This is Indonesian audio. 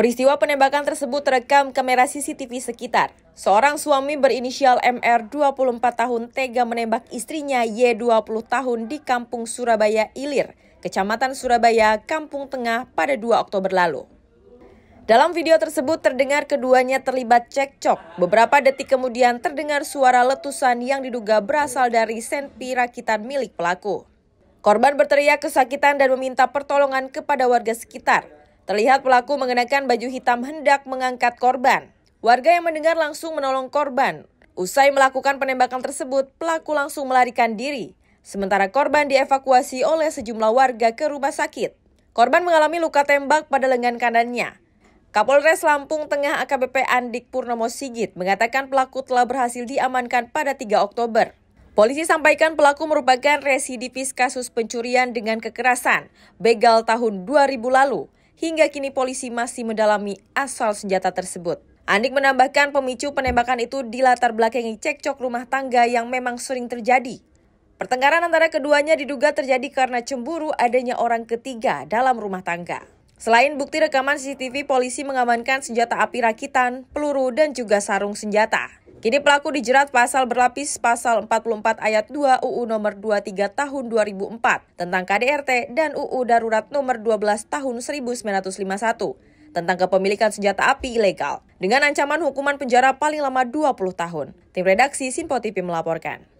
Peristiwa penembakan tersebut terekam kamera CCTV sekitar. Seorang suami berinisial MR 24 tahun tega menembak istrinya Y 20 tahun di kampung Surabaya Ilir, Kecamatan Surabaya, Kampung Tengah pada 2 Oktober lalu. Dalam video tersebut terdengar keduanya terlibat cekcok. Beberapa detik kemudian terdengar suara letusan yang diduga berasal dari senpi rakitan milik pelaku. Korban berteriak kesakitan dan meminta pertolongan kepada warga sekitar. Terlihat pelaku mengenakan baju hitam hendak mengangkat korban. Warga yang mendengar langsung menolong korban. Usai melakukan penembakan tersebut, pelaku langsung melarikan diri. Sementara korban dievakuasi oleh sejumlah warga ke rumah sakit. Korban mengalami luka tembak pada lengan kanannya. Kapolres Lampung Tengah AKBP Andik Purnomo Sigit mengatakan pelaku telah berhasil diamankan pada 3 Oktober. Polisi sampaikan pelaku merupakan residivis kasus pencurian dengan kekerasan, begal tahun 2000 lalu. Hingga kini polisi masih mendalami asal senjata tersebut. Andik menambahkan pemicu penembakan itu di latar belakangi cekcok rumah tangga yang memang sering terjadi. Pertengkaran antara keduanya diduga terjadi karena cemburu adanya orang ketiga dalam rumah tangga. Selain bukti rekaman CCTV, polisi mengamankan senjata api rakitan, peluru, dan juga sarung senjata. Kini pelaku dijerat pasal berlapis pasal 44 ayat 2 UU nomor 23 tahun 2004 tentang KDRT dan UU darurat nomor 12 tahun 1951 tentang kepemilikan senjata api ilegal dengan ancaman hukuman penjara paling lama 20 tahun. Tim redaksi Simpo TV melaporkan.